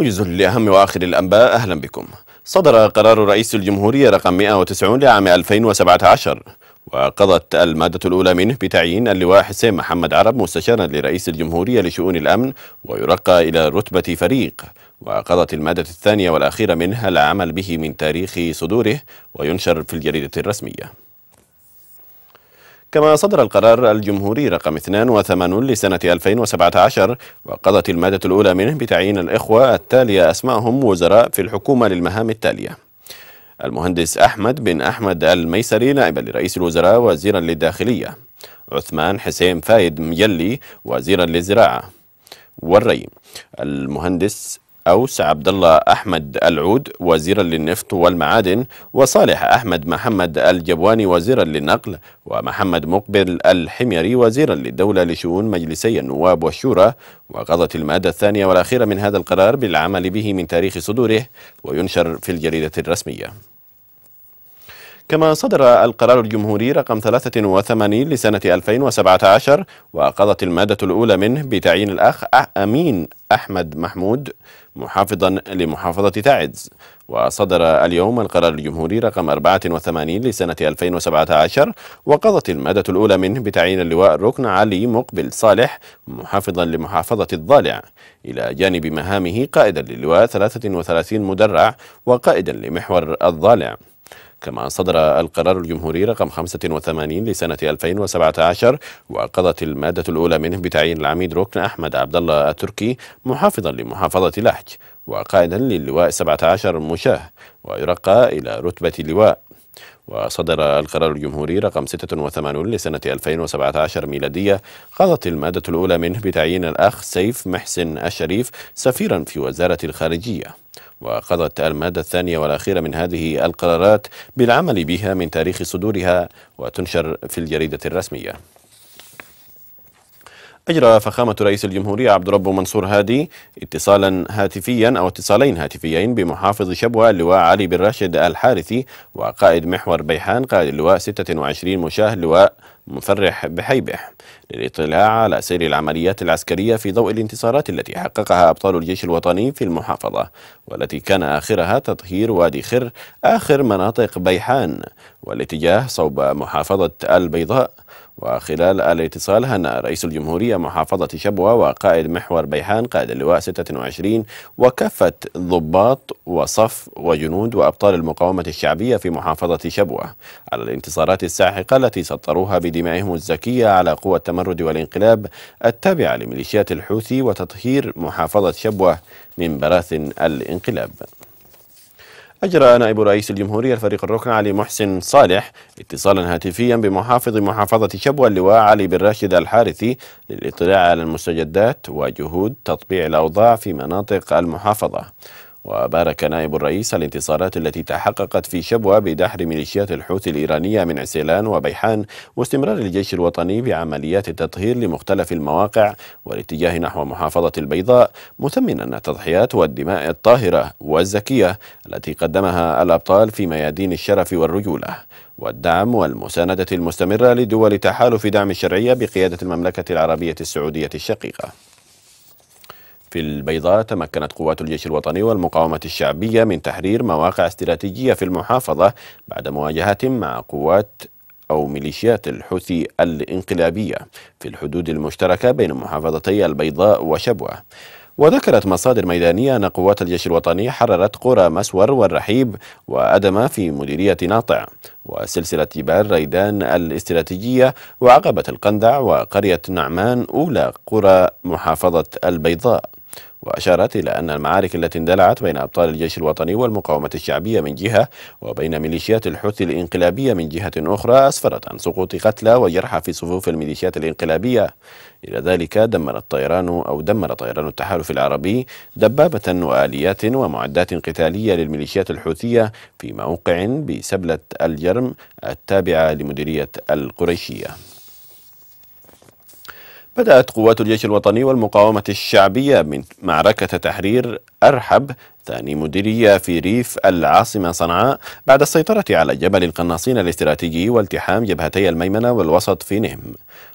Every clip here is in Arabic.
موجز لأهم وآخر الأنباء أهلا بكم صدر قرار رئيس الجمهورية رقم 190 لعام 2017 وقضت المادة الأولى منه بتعيين اللواء حسين محمد عرب مستشارا لرئيس الجمهورية لشؤون الأمن ويرقى إلى رتبة فريق وقضت المادة الثانية والأخيرة منها العمل به من تاريخ صدوره وينشر في الجريدة الرسمية كما صدر القرار الجمهوري رقم 82 لسنة 2017 وقضت المادة الأولى منه بتعيين الإخوة التالية أسمائهم وزراء في الحكومة للمهام التالية المهندس أحمد بن أحمد الميسري نائبا لرئيس الوزراء وزيرا للداخلية عثمان حسين فايد ميلي وزيرا للزراعة والري المهندس أوس عبد الله أحمد العود وزيرا للنفط والمعادن وصالح أحمد محمد الجبواني وزيرا للنقل ومحمد مقبل الحميري وزيرا للدولة لشؤون مجلسي النواب والشورى وقضت المادة الثانية والأخيرة من هذا القرار بالعمل به من تاريخ صدوره وينشر في الجريدة الرسمية كما صدر القرار الجمهوري رقم 83 لسنة 2017 وقضت المادة الأولى منه بتعيين الأخ أمين أحمد محمود محافظا لمحافظة تعز وصدر اليوم القرار الجمهوري رقم 84 لسنة 2017 وقضت المادة الأولى منه بتعيين اللواء الركن علي مقبل صالح محافظا لمحافظة الضالع إلى جانب مهامه قائدا للواء 33 مدرع وقائدا لمحور الضالع كما صدر القرار الجمهوري رقم 85 لسنة 2017 وقضت المادة الأولى منه بتعيين العميد ركن أحمد عبد الله التركي محافظا لمحافظة لحج وقائدا للواء 17 مشاه ويرقى إلى رتبة لواء وصدر القرار الجمهوري رقم 86 لسنة 2017 ميلادية قضت المادة الأولى منه بتعيين الأخ سيف محسن الشريف سفيرا في وزارة الخارجية وقضت المادة الثانية والأخيرة من هذه القرارات بالعمل بها من تاريخ صدورها وتنشر في الجريدة الرسمية أجرى فخامة رئيس الجمهورية عبد ربه منصور هادي اتصالا هاتفيا أو اتصالين هاتفيين بمحافظ شبوة اللواء علي بن راشد الحارثي وقائد محور بيحان قائد اللواء 26 مشاه لواء مفرح بحيبه للاطلاع على سير العمليات العسكرية في ضوء الانتصارات التي حققها أبطال الجيش الوطني في المحافظة والتي كان آخرها تطهير وادي خر آخر مناطق بيحان والاتجاه صوب محافظة البيضاء وخلال الاتصال هنأ رئيس الجمهورية محافظة شبوة وقائد محور بيحان قائد اللواء 26 وكافة ضباط وصف وجنود وأبطال المقاومة الشعبية في محافظة شبوة على الانتصارات الساحقة التي سطروها بدمائهم الزكية على قوى التمرد والانقلاب التابعة لميليشيات الحوثي وتطهير محافظة شبوة من براثن الانقلاب أجرى نائب رئيس الجمهورية الفريق الركن علي محسن صالح اتصالا هاتفيا بمحافظ محافظة شبوة اللواء علي بن راشد الحارثي للاطلاع على المستجدات وجهود تطبيع الأوضاع في مناطق المحافظة وبارك نائب الرئيس الانتصارات التي تحققت في شبوة بدحر ميليشيات الحوثي الإيرانية من عسيلان وبيحان واستمرار الجيش الوطني بعمليات التطهير لمختلف المواقع والاتجاه نحو محافظة البيضاء مثمنا التضحيات والدماء الطاهرة والزكية التي قدمها الأبطال في ميادين الشرف والرجولة والدعم والمساندة المستمرة لدول تحالف دعم الشرعية بقيادة المملكة العربية السعودية الشقيقة في البيضاء تمكنت قوات الجيش الوطني والمقاومة الشعبية من تحرير مواقع استراتيجية في المحافظة بعد مواجهات مع قوات أو ميليشيات الحوثي الانقلابية في الحدود المشتركة بين محافظتي البيضاء وشبوة وذكرت مصادر ميدانية أن قوات الجيش الوطني حررت قرى مسور والرحيب وأدم في مديرية ناطع وسلسلة جبال ريدان الاستراتيجية وعقبة القندع وقرية نعمان أولى قرى محافظة البيضاء وأشارت إلى أن المعارك التي اندلعت بين أبطال الجيش الوطني والمقاومة الشعبية من جهة وبين ميليشيات الحوثي الإنقلابية من جهة أخرى أسفرت عن سقوط قتلى وجرحى في صفوف الميليشيات الإنقلابية إلى ذلك دمر الطيران أو دمر طيران التحالف العربي دبابة وآليات ومعدات قتالية للميليشيات الحوثية في موقع بسبلة الجرم التابعة لمديرية القريشية بدأت قوات الجيش الوطني والمقاومة الشعبية من معركة تحرير أرحب ثاني مديرية في ريف العاصمة صنعاء بعد السيطرة على جبل القناصين الاستراتيجي والتحام جبهتي الميمنة والوسط في نهم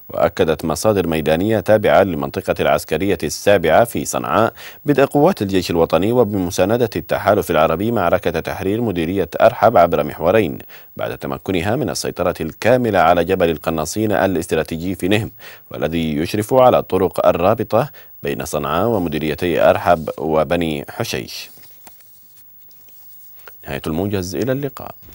وأكدت مصادر ميدانية تابعة للمنطقة العسكرية السابعة في صنعاء بدء قوات الجيش الوطني وبمساندة التحالف العربي معركة تحرير مديرية أرحب عبر محورين بعد تمكنها من السيطرة الكاملة على جبل القناصين الاستراتيجي في نهم والذي يشرف على الطرق الرابطة بين صنعاء ومديريتي أرحب وبني حشيش نهاية الموجز إلى اللقاء